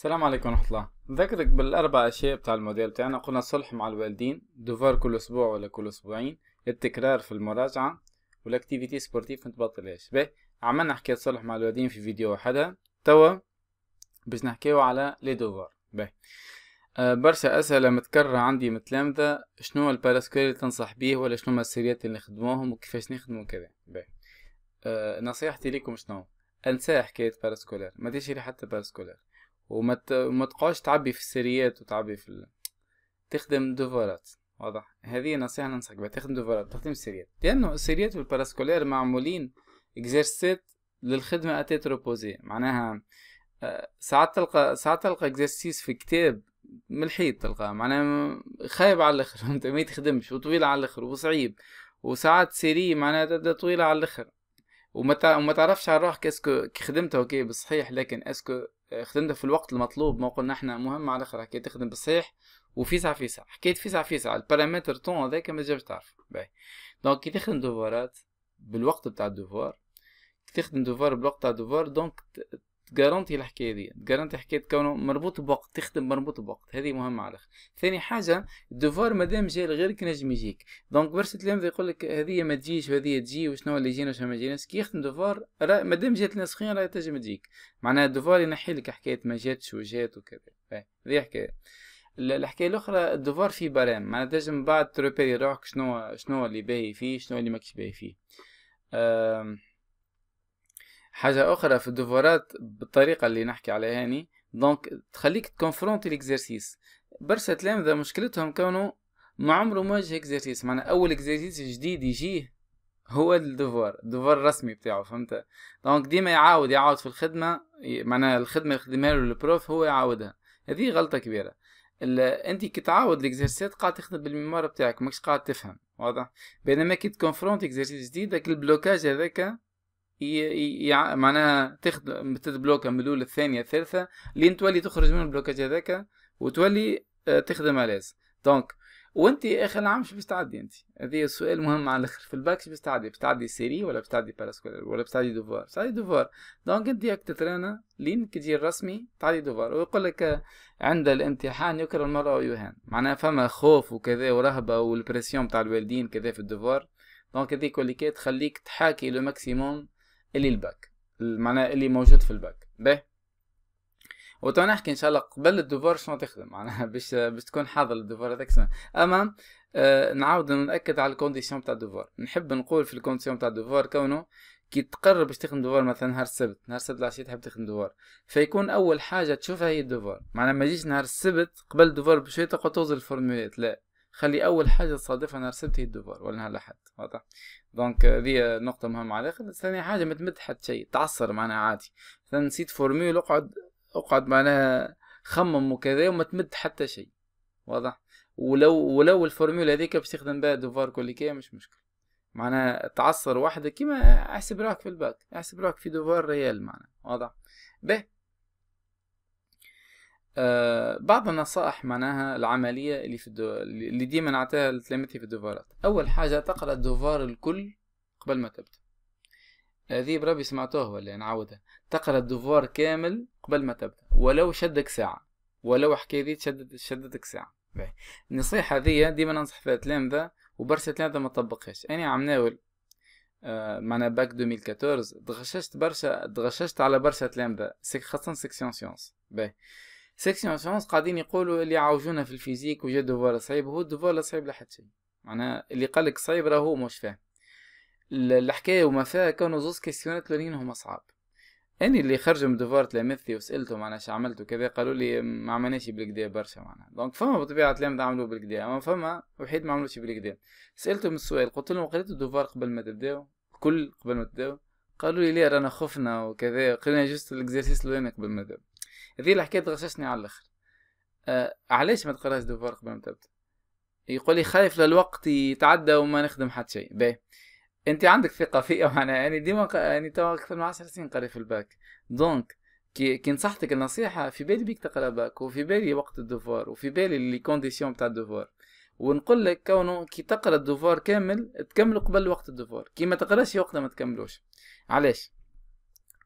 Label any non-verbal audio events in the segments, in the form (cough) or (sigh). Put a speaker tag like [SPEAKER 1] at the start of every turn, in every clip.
[SPEAKER 1] السلام عليكم ورحمة الله نذكرك بالأربع أشياء بتاع الموديل بتاعنا قلنا الصلح مع الوالدين دوفار كل أسبوع ولا كل أسبوعين التكرار في المراجعة والأكتيفيتي سبورتيف ما تبطلهاش باهي عملنا حكاية صلح مع الوالدين في فيديو واحدة توا باش نحكيو على لي دوفار باهي أه برشا أسئلة متكررة عندي متلامذة شنو الباراسكول اللي تنصح بيه ولا شنو السيريات اللي نخدموهم وكيفاش نخدمو كذا باهي أه نصيحتي ليكم شنو انسى حكاية باراسكولار ما تشري حتى باراسكولار وما وما تقعدش تعبي في السيريات وتعبي في ال... تخدم دوفرات واضح هذه نصيحة ننصحك بها تخدم دوفرات تخدم السيريات لأنه السيريات والباراسكولير معمولين اكزرسيت للخدمة اتيت روبوزي معناها آه، ساعات تلقى ساعات تلقى اكزرسيس في كتاب من تلقاه معناها خايب على الاخر انت (laughs) ما تخدمش وطويل على الاخر وصعيب وساعات سيري معناها تبدا طويله على الاخر وما تعرفش على روحك اسكو خدمتها اوكي بصحيح لكن اسكو خدمتك في الوقت المطلوب ما قلنا احنا مهم على الاخر كي تخدم بالصحيح في ساعه حكيت في ساعه البارامتر طون هذاك ما جابش تعرف باهي دونك كي تخدم دوفورات بالوقت بتاع الدوفور كي تخدم دوفور بالوقت بتاع الدوفور دونك تقارنتي الحكايه دي تقارنتي حكايه كونه مربوط بوقت تخدم مربوط بوقت هذه مهمه على الاخر ثاني حاجه الدوفار مادام جاي لغيرك نجم يجيك دونك برشا تلامذه يقول لك هذه ما تجيش وهذه تجي وشنو اللي يجينا وشنو ما يجيناش كي يخدم دوفار مادام جات لنا سخين راهي تنجم تجيك معناها الدوفار ينحي لك حكايه ما جاتش وجات وكذا هذه حكايه الحكايه الاخرى الدوفار فيه برام معناها تنجم بعد تروبيري روحك شنو شنو اللي باهي فيه شنو اللي ماكش باهي فيه أم حاجه اخرى في الدفورات بالطريقه اللي نحكي عليها هاني يعني، دونك تخليك تكونفرونتي الاكزرسيس برشا تلامذه مشكلتهم كونوا ما عمره ما وجه اكزرسيس معناها اول اكزرسيس جديد يجيه هو الدفور الدفور الرسمي بتاعه فهمت دونك ديما يعاود يعاود في الخدمه معناها الخدمه اللي يخدمها له البروف هو يعاودها هذه غلطه كبيره انت كي تعاود الاكزرسيات قاعد تخدم بالميمار بتاعك ماكش قاعد تفهم واضح بينما كي تكونفرونت اكزرسيس جديد داك البلوكاج هذاك معناها تخدم تتبلوك من الاولى الثانيه الثالثه لين تولي تخرج من البلوكاج هذاك وتولي آه، تخدم على اساس دونك وانت اخر العام شو باش تعدي انت هذا سؤال مهم على الاخر في الباك شو باش تعدي باش تعدي سيري ولا باش تعدي باراسكولار ولا باش تعدي دوفوار باش تعدي دوفوار دونك انت ياك تترانا لين كي تجي الرسمي تعدي دوفوار ويقول لك آه، عند الامتحان يكره المرء ويهان معناها فما خوف وكذا ورهبه والبريسيون تاع الوالدين كذا في الدوفوار دونك هذيك اللي كي تخليك تحاكي لو ماكسيموم اللي الباك معناها اللي موجود في الباك باهي وتو نحكي ان شاء الله قبل الدوفور شنو تخدم (laughs) معناها باش باش تكون حاضر الدوفور هذاك اما آه نعاود ناكد على الكونديسيون تاع الدوفور نحب نقول في الكونديسيون تاع الدوفور كونه كي تقرر باش تخدم دوفور مثلا نهار السبت نهار السبت العشية تحب تخدم دوفور فيكون اول حاجه تشوفها هي الدوفور معناها ما يجيش نهار السبت قبل الدوفور بشويه تقعد توصل الفورمولات لا خلي اول حاجه تصادفها نهار السبت هي الدوفار ولا نهار الاحد واضح دونك هذه آه، نقطه مهمه على الاخر ثاني حاجه ما تمد حتى شيء تعصر معناها عادي مثلا نسيت فورمول اقعد اقعد معناها خمم وكذا وما تمد حتى شيء واضح ولو ولو الفورمول هذيك باش تخدم بها دوفار كوليكيه مش مشكل معناها تعصر وحدك كيما احسب راك في الباك احسب راك في دوفار ريال معناها واضح به آه، بعض النصائح معناها العملية اللي في الدو... اللي ديما نعطيها لتلامذتي في الدوفارات أول حاجة تقرأ الدوفار الكل قبل ما تبدأ هذه بربي سمعتوه ولا نعاودها تقرأ الدوفار كامل قبل ما تبدأ ولو شدك ساعة ولو حكاية ذي تشدد شدتك ساعة بي. النصيحة هذه ديما ننصح فيها تلامذة وبرشا تلامذة ما تطبقهاش أنا عم ناول آه معنا باك 2014 تغششت برشا تغششت على برشا تلامذة خاصة سيكسيون سيونس باهي سيكسيون سيونس قاعدين يقولوا اللي عاوجونا في الفيزيك وجا دوفوار صعيب هو دوفوار صعيب لحد شيء معناها اللي قالك صعيب راهو مش فاهم الحكايه وما فيها كانوا زوز كيسيونات لونين هما صعاب اني اللي خرج من دوفوار تلامذتي وسالته معناها عملت وكذا قالوا لي ما عملناش بالكدا برشا معناها دونك فما بطبيعه تلامذه عملوا بالكدا اما فما وحيد ما عملوش بالكدا سالتهم السؤال قلت لهم قريت دوفوار قبل ما تبداو كل قبل ما تبداو قالوا لي لا رانا خفنا وكذا قرينا جست الاكزرسيس الاولاني قبل ما تبداو ذي الحكايه تغششني على الاخر أه علاش ما تقراش دو قبل ما تبدا يقول لي خايف للوقت يتعدى وما نخدم حتى شيء باهي انت عندك ثقه فيا معناها يعني ديما يعني تو اكثر من 10 سنين قري في الباك دونك كي كي نصحتك النصيحه في بالي بيك تقرا باك وفي بالي وقت الدوفور وفي بالي لي كونديسيون تاع الدوفور ونقول لك كونه كي تقرا الدوفور كامل تكمله قبل وقت الدوفور كي ما تقراش وقتها ما تكملوش علاش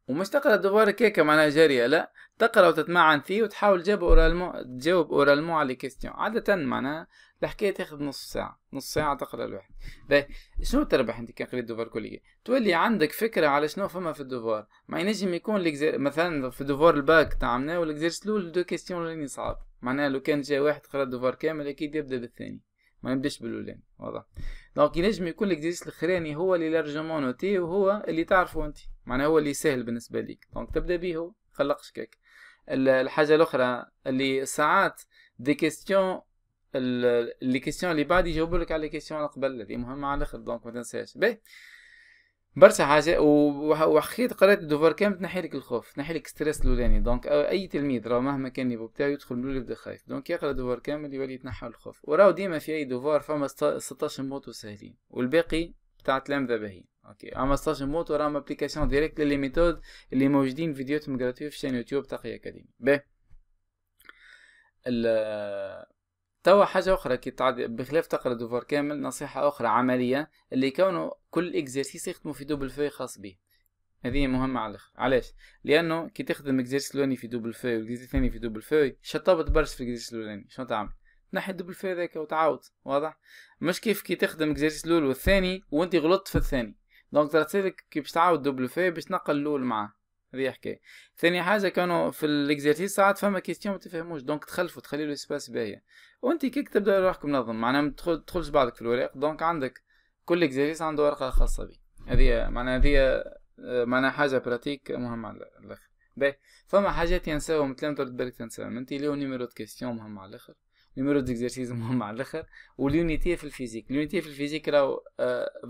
[SPEAKER 1] ومش تقرا الدوفور كيكه معناها جاريه لا تقرا وتتمعن فيه وتحاول تجاوب اورالمو تجاوب اورالمو على كيستيون عادة معناها الحكاية تاخذ نص ساعة نص ساعة تقرا الواحد باهي شنو تربح انت كان قريت دوفار كلية تولي عندك فكرة على شنو فما في الدوفار ما ينجم يكون لكزير... مثلا في دوفار الباك تاع عمنا والاكزيرس الاول دو كيستيون الاولاني صعب معناها لو كان جاي واحد قرا دوفار كامل اكيد يبدا بالثاني ما يبداش بالاولاني واضح دونك ينجم يكون الاكزيرس الاخراني هو اللي لارجومون نوتي وهو اللي تعرفه انت معناها هو اللي سهل بالنسبة ليك دونك تبدا به هو خلقش كيك الحاجه الاخرى اللي ساعات دي كيستيون لي كيستيون اللي بعد يجاوبوا لك على كيستيون اللي قبل اللي مهمه على الاخر دونك ما تنساش باهي برشا حاجه وحكيت قرات دوفر كامل تنحي لك الخوف تنحي لك ستريس الاولاني دونك اي تلميذ راه مهما كان النيفو بتاعو يدخل من يبدا خايف دونك يقرا دوفر كامل يولي يتنحى الخوف وراه ديما في اي دوفر فما 16 موتو سهلين والباقي بتاع تلامذه باهيين اوكي اما ستاش موت وراهم ابليكاسيون ديريكت للي ميثود اللي موجودين فيديوهاتهم جراتيو في شان يوتيوب تقي اكاديمي باهي توا حاجة أخرى كي تعدي بخلاف تقرا دوفر كامل نصيحة أخرى عملية اللي كونه كل إكزرسيس يخدمو في دوبل في خاص به هذه مهمة على الآخر علاش لأنه كي تخدم إكزرسيس لوني في دوبل في وإكزرسيس ثاني في دوبل في شطبت برش في الإكزرسيس الأولاني شنو تعمل تنحي الدوبل في هذاك وتعاود واضح مش كيف كي تخدم إكزرسيس الأول والثاني وأنت غلطت في الثاني دونك ترسلك كي باش تعاود دوبل في باش تنقل الاول معاه هذه حكايه ثاني حاجه كانوا في الاكزارسيس ساعات فما كيستيون ما تفهموش دونك تخلفوا تخلي له سباس باهيه وانت كيك تبدا روحك منظم معناها ما تدخلش بعضك في الوراق دونك عندك كل اكزارسيس عنده ورقه خاصه به هذه معناها هذه آه، معناها حاجه براتيك مهمه على الاخر باهي فما حاجات ينساهم ترد بالك تنساهم انت ليو نيميرو دو كيستيون مهم على الاخر نيميرو دو اكزرسيس مهم على الاخر واليونيتي في الفيزيك اليونيتي في الفيزيك راهو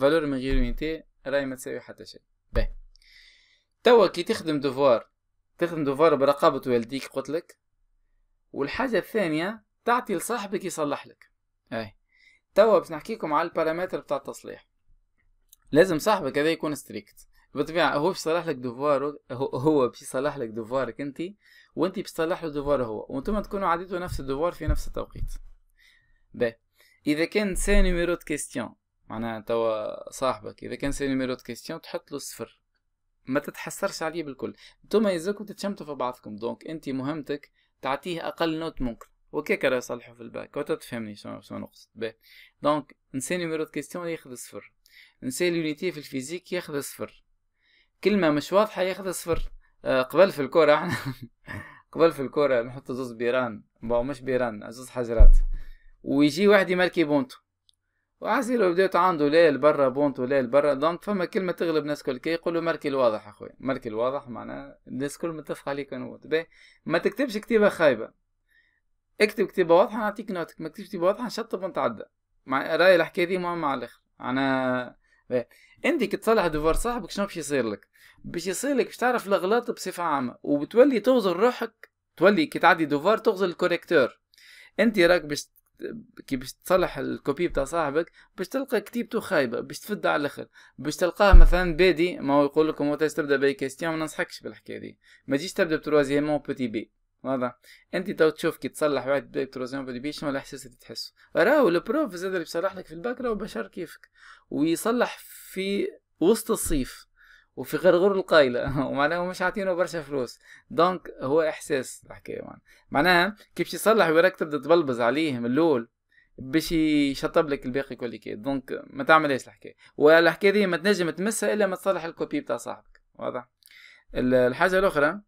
[SPEAKER 1] فالور من غير يونيتي راهي ما تساوي حتى شيء باه توا كي تخدم دوفوار تخدم دوفوار برقابة والديك قلتلك والحاجة الثانية تعطي لصاحبك يصلح لك اي توا باش نحكيكم على البارامتر بتاع التصليح لازم صاحبك هذا يكون ستريكت بالطبيعة هو باش يصلح لك دوفوار هو باش يصلح لك دوفوارك انت وانت باش تصلح له دوفوار هو وانتم تكونوا عديتوا نفس الدوفوار في نفس التوقيت باهي اذا كان سي نيميرو دو كيستيون معناها توا صاحبك اذا كان سالي ميرو كيستيون تحط له صفر ما تتحسرش عليه بالكل انتم يلزمكم تتشمتوا في بعضكم دونك انت مهمتك تعطيه اقل نوت ممكن وكيك راه يصلحوا في الباك وتا تفهمني شنو شنو نقصد به دونك انسان نيميرو كيستيون ياخذ صفر انسان اليونيتي في الفيزيك ياخذ صفر كلمه مش واضحه ياخذ صفر آه، قبل في الكوره احنا (laughs) قبل في الكوره نحط زوز بيران بون مش بيران زوز حجرات ويجي واحد يمركي بونتو وعسيرو بديت عنده ليل برا بونتو ليل برا ضمت فما كلمة تغلب ناس كل كي يقولوا مركي الواضح اخويا مركي الواضح معناها الناس كل متفق عليك نوت باهي ما تكتبش كتيبة خايبة اكتب كتيبة واضحة نعطيك نوتك ما تكتبش كتيبة واضحة نشطب ونتعدى مع راي الحكاية دي مهمة على الاخر انا انت كي تصلح صاحبك شنو باش يصير لك باش يصير لك باش تعرف الاغلاط بصفة عامة وبتولي توزن روحك تولي كي تعدي دوفار تغزل الكوريكتور انت راك باش كي باش تصلح الكوبي بتاع صاحبك باش تلقى كتيبته خايبه باش تفد على الاخر باش تلقاه مثلا بادي ما هو يقول لك وقت تبدا باي كاستيون ما ننصحكش بالحكايه دي ما تجيش تبدا بتروازيامون بوتي بي واضح انت تو تشوف كي تصلح واحد بلاك تروزيون بوتي بي شنو الاحساس اللي تحسه راهو البروف زاد اللي بيصلح لك في الباك راهو بشر كيفك ويصلح في وسط الصيف وفي غرغر القايله (laughs) ومعناها مش عاطينه برشا فلوس دونك هو احساس الحكايه معنا. معناها كي باش يصلح وراك تبدا تبلبز عليه من الاول باش يشطب لك الباقي كل كي إيه. دونك ما تعملهاش الحكايه والحكايه دي ما تنجم تمسها الا ما تصلح الكوبي بتاع صاحبك واضح الحاجه الاخرى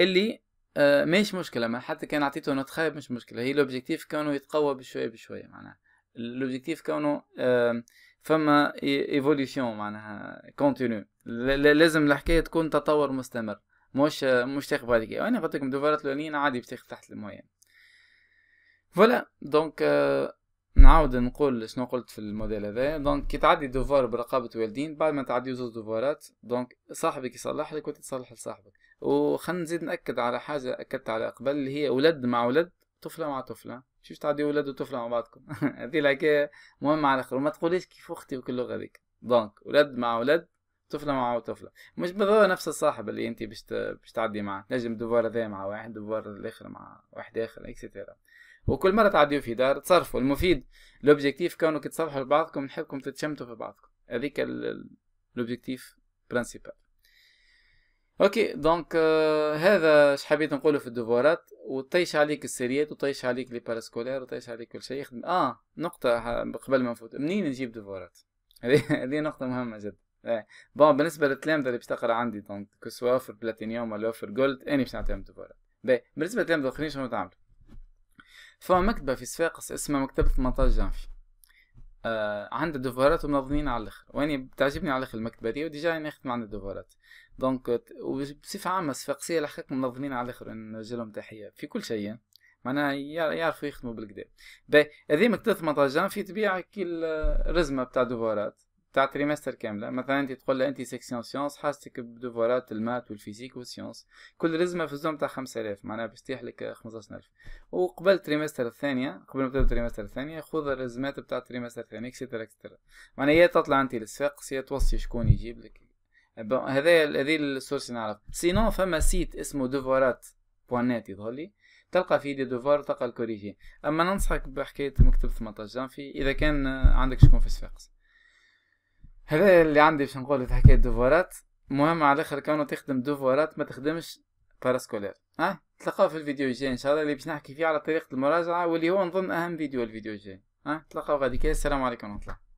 [SPEAKER 1] اللي آه ماهيش مشكله ما حتى كان عطيته نوت خايب مش مشكله هي لوبجيكتيف كونه يتقوى بشويه بشويه معناها لوبجيكتيف كونه آه فما ايفوليسيون معناها كونتينيو لازم الحكايه تكون تطور مستمر مش مش تاخذ هذيك انا قلت لكم دوفرات الاولين عادي بتاخذ تحت المويه فوالا آه، دونك نعاود نقول شنو قلت في الموديل هذا دونك كي تعدي دوفار برقابة والدين بعد ما تعدي زوج دوفارات دونك صاحبك يصلح لك وانت تصلح لصاحبك وخلنا نزيد نأكد على حاجة أكدت على قبل اللي هي ولد مع ولد طفلة مع طفلة شو تعدي ولاد وطفله مع بعضكم (laughs) هذه الحكايه مهمه على الاخر وما تقوليش كيف اختي وكل لغة هذيك دونك ولاد مع ولاد طفله مع طفله مش بالضروره نفس الصاحب اللي انت باش بشت... تعدي معاه نجم دوار هذا مع واحد دوار الاخر مع واحد اخر اكسترا وكل مره تعديو في دار تصرفوا المفيد لوبجيكتيف كونك تصرفوا لبعضكم نحبكم تتشمتوا في بعضكم هذيك لوبجيكتيف برانسيبال اوكي دونك آه هذا اش حبيت نقوله في الدفورات وطيش عليك السيريات وطيش عليك لي باراسكولير وطيش عليك كل شيء اه نقطة قبل ما نفوت منين نجيب دفورات (laughs) هذه نقطة مهمة جدا بون إيه. بالنسبة للتلامذة اللي باش تقرا عندي دونك كسوا في بلاتينيوم ولا في جولد اني باش نعطيهم دفورات باهي بالنسبة للتلامذة الاخرين شنو تعمل فما مكتبة في صفاقس اسمها مكتبة 18 جانفي آه عند الدفارات ومنظمين على الاخر واني بتعجبني على الاخر المكتبه دي ودي جاي من معنا الدفارات دونك وبصفه عامه الصفاقسيه الحقيقه منظمين على الاخر نوجه لهم تحيه في كل شيء يعني. معناها يعرفوا يخدموا بالكدا باهي هذه مكتبه مطاجان في تبيع كي الرزمه بتاع دفارات تاع تريمستر كامله مثلا انت تقول لها انت سيكسيون سيونس حاستك بدفورات المات والفيزيك والسيونس كل رزمه في الزوم تاع 5000 معناها باش تيح لك 15000 وقبل تريمستر الثانيه قبل ما تبدا تريمستر الثانيه خذ الرزمات تاع تريمستر الثاني اكسترا اكسترا معناها يا تطلع انت للصفاقس يا توصي شكون يجيب لك هذا هذه السورس نعرف سينون فما سيت اسمه دفورات بوانات يظهر لي تلقى فيه دي دوفار تلقى الكوريجي اما ننصحك بحكايه مكتب 18 جانفي اذا كان عندك شكون في الصفاقس هذا اللي عندي باش نقول في حكايه دوفوارات مهم على الاخر كانوا تخدم دوفوارات ما تخدمش باراسكولير ها تلقاو في الفيديو الجاي ان شاء الله اللي باش نحكي فيه على طريقه المراجعه واللي هو نظن اهم فيديو الفيديو الجاي ها تلقاو غادي السلام عليكم ورحمه الله